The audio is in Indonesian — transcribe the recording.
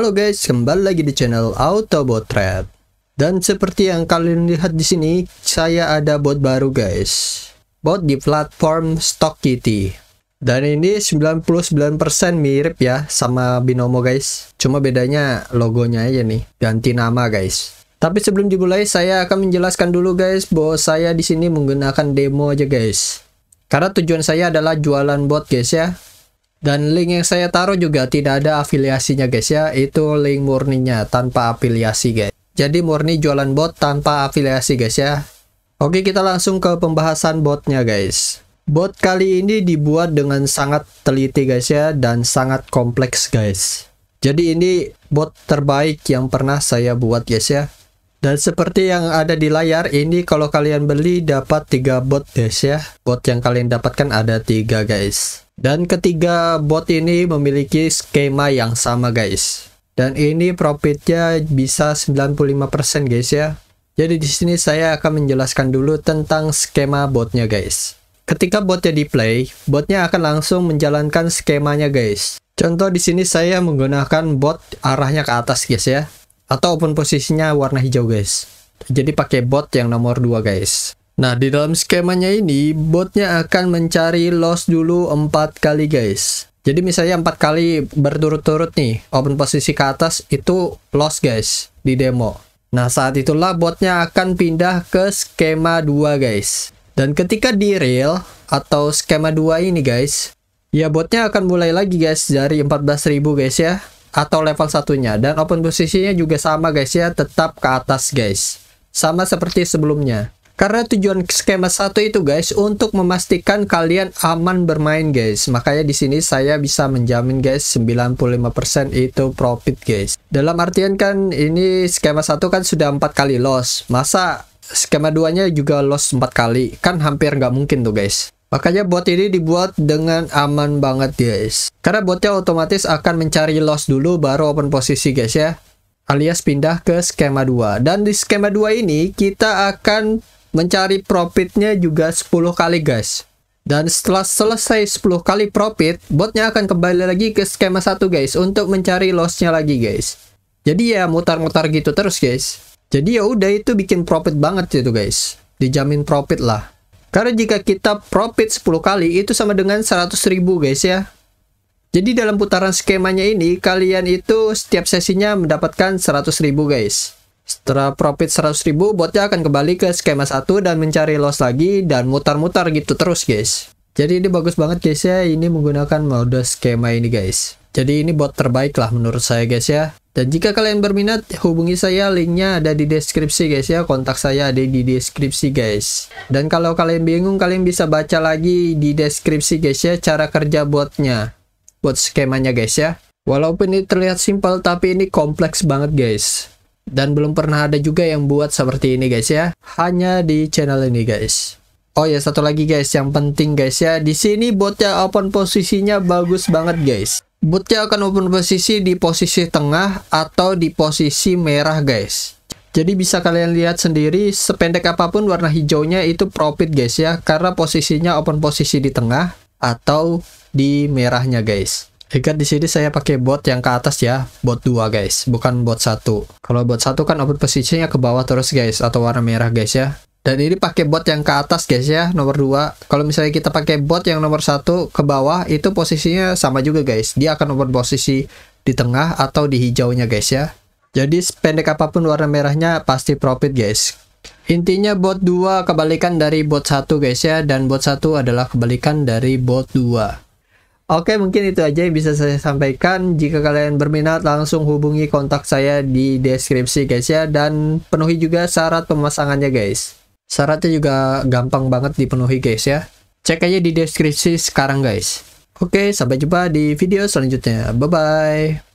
Halo guys, kembali lagi di channel Autobot Trap. Dan seperti yang kalian lihat di sini, saya ada bot baru guys. Bot di platform Stock Kitty. Dan ini 99% mirip ya sama Binomo guys. Cuma bedanya logonya aja nih, ganti nama guys. Tapi sebelum dimulai, saya akan menjelaskan dulu guys bahwa saya di sini menggunakan demo aja guys. Karena tujuan saya adalah jualan bot guys ya dan link yang saya taruh juga tidak ada afiliasinya guys ya, itu link murninya tanpa afiliasi guys. Jadi murni jualan bot tanpa afiliasi guys ya. Oke kita langsung ke pembahasan botnya guys. Bot kali ini dibuat dengan sangat teliti guys ya dan sangat kompleks guys. Jadi ini bot terbaik yang pernah saya buat guys ya. Dan seperti yang ada di layar ini kalau kalian beli dapat 3 bot guys ya. Bot yang kalian dapatkan ada 3 guys. Dan ketiga bot ini memiliki skema yang sama guys. Dan ini profitnya bisa 95% guys ya. Jadi di sini saya akan menjelaskan dulu tentang skema botnya guys. Ketika botnya di play, botnya akan langsung menjalankan skemanya guys. Contoh di sini saya menggunakan bot arahnya ke atas guys ya. Atau open posisinya warna hijau guys. Jadi pakai bot yang nomor 2 guys. Nah, di dalam skemanya ini, botnya akan mencari loss dulu 4 kali guys. Jadi misalnya 4 kali berturut-turut nih, open posisi ke atas itu loss guys di demo. Nah, saat itulah botnya akan pindah ke skema 2 guys. Dan ketika di real atau skema 2 ini guys, ya botnya akan mulai lagi guys dari 14.000 guys ya atau level satunya dan open posisinya juga sama guys ya tetap ke atas guys sama seperti sebelumnya karena tujuan skema satu itu guys untuk memastikan kalian aman bermain guys. Makanya di sini saya bisa menjamin guys 95% itu profit guys. Dalam artian kan ini skema satu kan sudah empat kali loss. Masa skema duanya juga loss empat kali? Kan hampir nggak mungkin tuh guys. Makanya bot ini dibuat dengan aman banget guys. Karena botnya otomatis akan mencari loss dulu baru open posisi guys ya. Alias pindah ke skema 2. Dan di skema 2 ini kita akan mencari profitnya juga 10 kali guys. Dan setelah selesai 10 kali profit, botnya akan kembali lagi ke skema satu, guys untuk mencari lossnya lagi guys. Jadi ya mutar-mutar gitu terus guys. Jadi ya udah itu bikin profit banget gitu guys. Dijamin profit lah. Karena jika kita profit 10 kali itu sama dengan 100 guys ya. Jadi dalam putaran skemanya ini kalian itu setiap sesinya mendapatkan 100 guys. Setelah profit 100 ribu, botnya akan kembali ke skema 1 dan mencari loss lagi dan mutar-mutar gitu terus guys. Jadi ini bagus banget guys ya, ini menggunakan mode skema ini guys. Jadi ini bot terbaik lah menurut saya guys ya. Dan jika kalian berminat, hubungi saya, linknya ada di deskripsi guys ya, kontak saya ada di deskripsi guys. Dan kalau kalian bingung, kalian bisa baca lagi di deskripsi guys ya, cara kerja botnya. Buat skemanya guys ya. Walaupun ini terlihat simpel, tapi ini kompleks banget guys. Dan belum pernah ada juga yang buat seperti ini guys ya. Hanya di channel ini guys. Oh ya satu lagi guys yang penting guys ya. Di sini botnya open posisinya bagus banget guys. Botnya akan open posisi di posisi tengah atau di posisi merah guys. Jadi bisa kalian lihat sendiri sependek apapun warna hijaunya itu profit guys ya karena posisinya open posisi di tengah atau di merahnya guys. Hingga di sini saya pakai bot yang ke atas ya, bot 2 guys, bukan bot satu. Kalau bot satu kan open positionnya ke bawah terus guys, atau warna merah guys ya. Dan ini pakai bot yang ke atas guys ya, nomor 2. Kalau misalnya kita pakai bot yang nomor 1 ke bawah, itu posisinya sama juga guys. Dia akan posisi di tengah atau di hijaunya guys ya. Jadi sependek apapun warna merahnya pasti profit guys. Intinya bot 2 kebalikan dari bot 1 guys ya dan bot 1 adalah kebalikan dari bot 2. Oke, mungkin itu aja yang bisa saya sampaikan. Jika kalian berminat, langsung hubungi kontak saya di deskripsi, guys ya. Dan penuhi juga syarat pemasangannya, guys. Syaratnya juga gampang banget dipenuhi, guys ya. Cek aja di deskripsi sekarang, guys. Oke, sampai jumpa di video selanjutnya. Bye-bye.